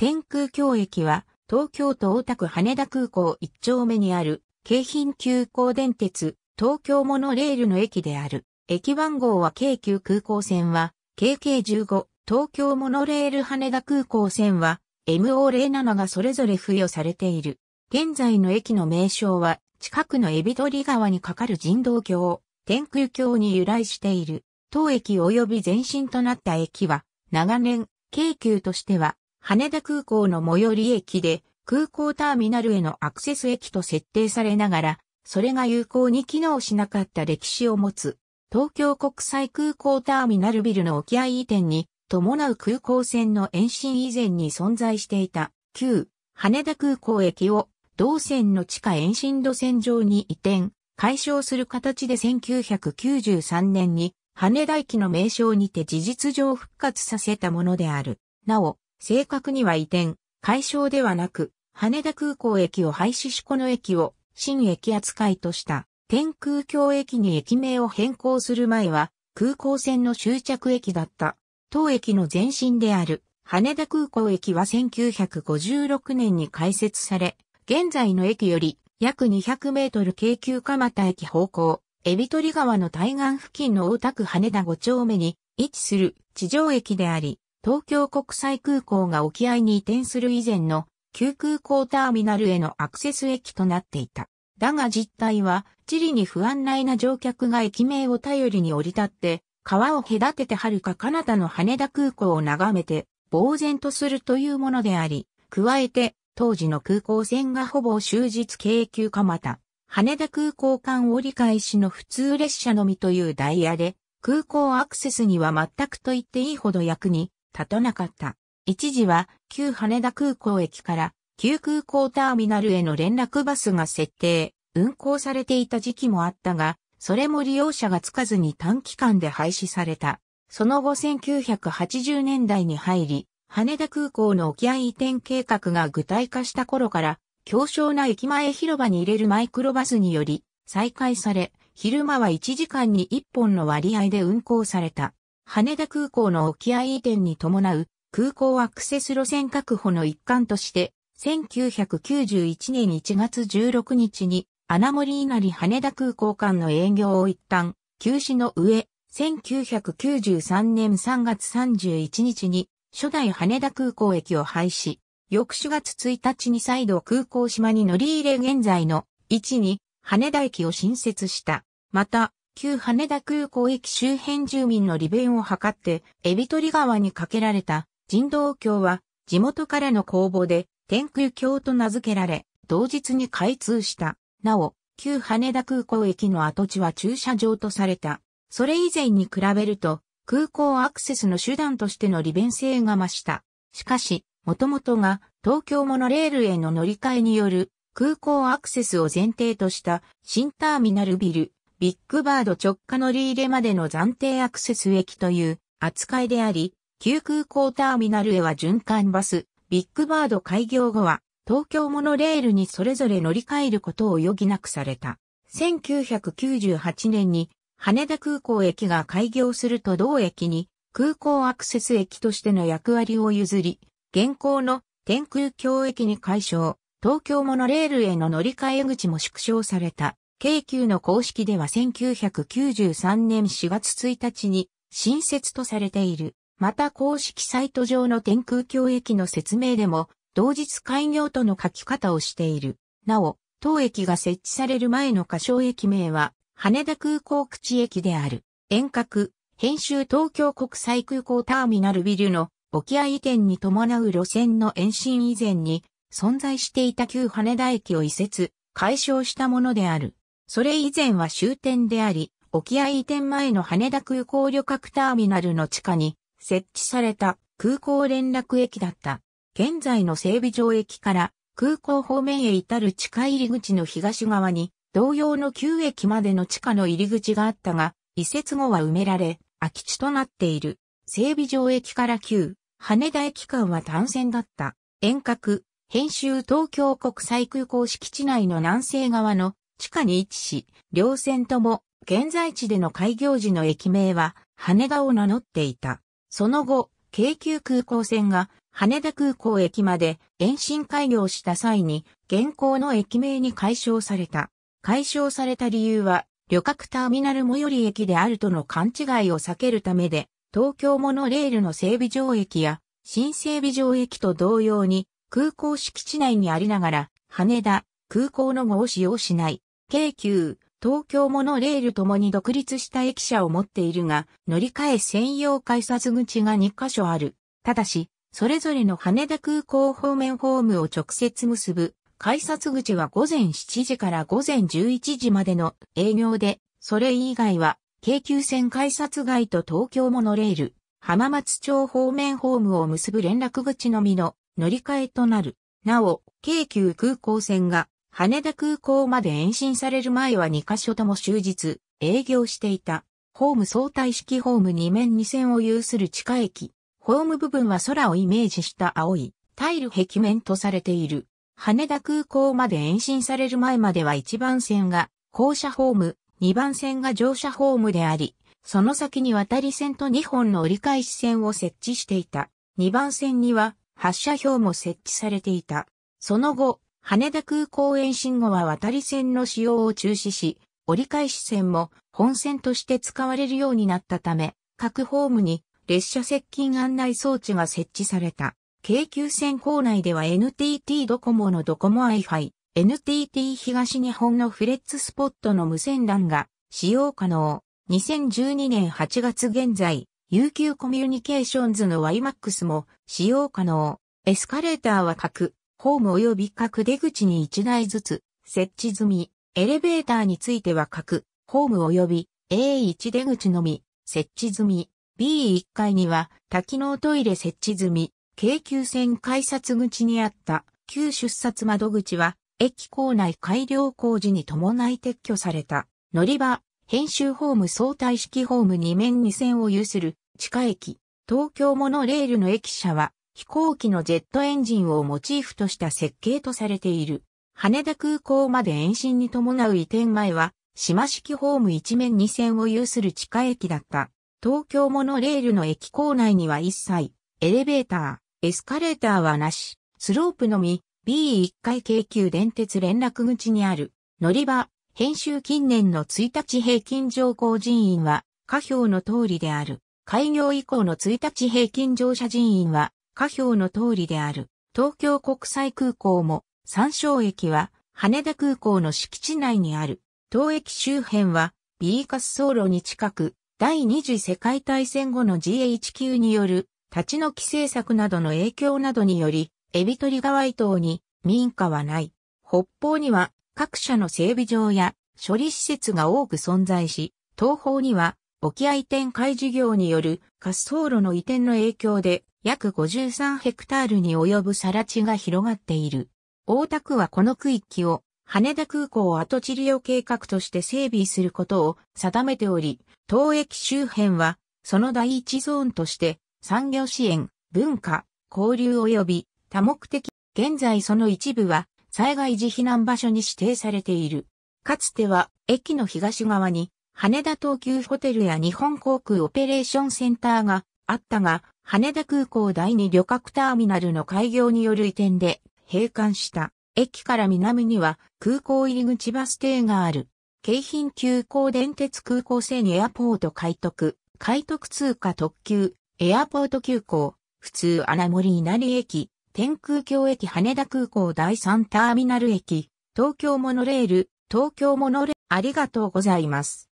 天空橋駅は、東京都大田区羽田空港1丁目にある、京浜急行電鉄、東京モノレールの駅である。駅番号は京急空港線は、KK15、東京モノレール羽田空港線は、MO07 がそれぞれ付与されている。現在の駅の名称は、近くのエビ取川に架かる人道橋、天空橋に由来している。当駅及び前身となった駅は、長年、京急としては、羽田空港の最寄り駅で空港ターミナルへのアクセス駅と設定されながら、それが有効に機能しなかった歴史を持つ、東京国際空港ターミナルビルの沖合移転に伴う空港線の延伸以前に存在していた旧羽田空港駅を同線の地下延伸路線上に移転、解消する形で1993年に羽田駅の名称にて事実上復活させたものである。なお、正確には移転、解消ではなく、羽田空港駅を廃止しこの駅を新駅扱いとした。天空橋駅に駅名を変更する前は空港線の終着駅だった。当駅の前身である羽田空港駅は1956年に開設され、現在の駅より約200メートル京急蒲田駅方向、エビ取川の対岸付近の大田区羽田5丁目に位置する地上駅であり、東京国際空港が沖合に移転する以前の旧空港ターミナルへのアクセス駅となっていた。だが実態は、地理に不安内な乗客が駅名を頼りに降り立って、川を隔てて遥か彼方の羽田空港を眺めて、呆然とするというものであり、加えて、当時の空港線がほぼ終日京急かまた、羽田空港間折り返しの普通列車のみというダイヤで、空港アクセスには全くと言っていいほど役に立たなかった。一時は旧羽田空港駅から旧空港ターミナルへの連絡バスが設定、運行されていた時期もあったが、それも利用者がつかずに短期間で廃止された。その後1980年代に入り、羽田空港の沖合移転計画が具体化した頃から、強小な駅前広場に入れるマイクロバスにより、再開され、昼間は1時間に1本の割合で運行された。羽田空港の沖合移転に伴う空港アクセス路線確保の一環として、1991年1月16日に穴森稲荷羽田空港間の営業を一旦休止の上、1993年3月31日に初代羽田空港駅を廃止。翌4月1日に再度空港島に乗り入れ現在の位置に羽田駅を新設した。また、旧羽田空港駅周辺住民の利便を図って、エビ取川に架けられた人道橋は、地元からの公募で、天空橋と名付けられ、同日に開通した。なお、旧羽田空港駅の跡地は駐車場とされた。それ以前に比べると、空港アクセスの手段としての利便性が増した。しかし、もともとが東京モノレールへの乗り換えによる空港アクセスを前提とした新ターミナルビルビッグバード直下乗り入れまでの暫定アクセス駅という扱いであり、旧空港ターミナルへは循環バス、ビッグバード開業後は、東京モノレールにそれぞれ乗り換えることを余儀なくされた。1998年に羽田空港駅が開業すると同駅に空港アクセス駅としての役割を譲り、現行の天空橋駅に解消、東京モノレールへの乗り換え口も縮小された。京急の公式では1993年4月1日に新設とされている。また公式サイト上の天空橋駅の説明でも、同日開業との書き方をしている。なお、当駅が設置される前の仮称駅名は、羽田空港口駅である。遠隔、編集東京国際空港ターミナルビルの沖合移転に伴う路線の延伸以前に存在していた旧羽田駅を移設、解消したものである。それ以前は終点であり、沖合移転前の羽田空港旅客ターミナルの地下に設置された空港連絡駅だった。現在の整備場駅から空港方面へ至る地下入り口の東側に同様の旧駅までの地下の入り口があったが、移設後は埋められ、空き地となっている。整備場駅から旧、羽田駅間は単線だった。遠隔、編集東京国際空港敷地内の南西側の地下に位置し、両線とも現在地での開業時の駅名は羽田を名乗っていた。その後、京急空港線が羽田空港駅まで延伸開業した際に現行の駅名に解消された。解消された理由は旅客ターミナル最寄り駅であるとの勘違いを避けるためで、東京モノレールの整備場駅や新整備場駅と同様に空港敷地内にありながら羽田空港の後を使用しない京急、東京モノレールともに独立した駅舎を持っているが、乗り換え専用改札口が2カ所ある。ただし、それぞれの羽田空港方面ホームを直接結ぶ。改札口は午前7時から午前11時までの営業で、それ以外は、京急線改札外と東京モノレール、浜松町方面ホームを結ぶ連絡口のみの乗り換えとなる。なお、京急空港線が羽田空港まで延伸される前は2カ所とも終日営業していた。ホーム相対式ホーム2面2線を有する地下駅。ホーム部分は空をイメージした青いタイル壁面とされている。羽田空港まで延伸される前までは1番線が降車ホーム、2番線が乗車ホームであり、その先に渡り線と2本の折り返し線を設置していた。2番線には発車表も設置されていた。その後、羽田空港延伸後は渡り線の使用を中止し、折り返し線も本線として使われるようになったため、各ホームに列車接近案内装置が設置された。京急線構内では NTT ドコモのドコモ Wi-Fi、NTT 東日本のフレッツスポットの無線 LAN が使用可能。2012年8月現在、UQ コミュニケーションズの YMAX も使用可能。エスカレーターは各ホーム及び各出口に1台ずつ設置済み、エレベーターについては各ホーム及び A1 出口のみ設置済み、B1 階には多機能トイレ設置済み、京急線改札口にあった旧出札窓口は駅構内改良工事に伴い撤去された乗り場、編集ホーム相対式ホーム2面2線を有する地下駅、東京モノレールの駅舎は飛行機のジェットエンジンをモチーフとした設計とされている。羽田空港まで延伸に伴う移転前は、島式ホーム一面二線を有する地下駅だった。東京モノレールの駅構内には一切、エレベーター、エスカレーターはなし、スロープのみ、B1 階京急電鉄連絡口にある、乗り場、編集近年の1日平均乗降人員は、下表の通りである。開業以降の1日平均乗車人員は、下表の通りである。東京国際空港も、山椒駅は羽田空港の敷地内にある。当駅周辺は B 滑走路に近く、第二次世界大戦後の GHQ による立ち退き政策などの影響などにより、エビ取川伊島に民家はない。北方には各社の整備場や処理施設が多く存在し、東方には沖合展開事業による滑走路の移転の影響で約53ヘクタールに及ぶ更地が広がっている。大田区はこの区域を羽田空港跡地利用計画として整備することを定めており、当駅周辺はその第一ゾーンとして産業支援、文化、交流及び多目的、現在その一部は災害時避難場所に指定されている。かつては駅の東側に羽田東急ホテルや日本航空オペレーションセンターがあったが、羽田空港第2旅客ターミナルの開業による移転で閉館した。駅から南には空港入り口バス停がある。京浜急行電鉄空港線エアポート開徳、開徳通貨特急、エアポート急行、普通穴森稲荷駅、天空橋駅羽田空港第3ターミナル駅、東京モノレール、東京モノレール、ありがとうございます。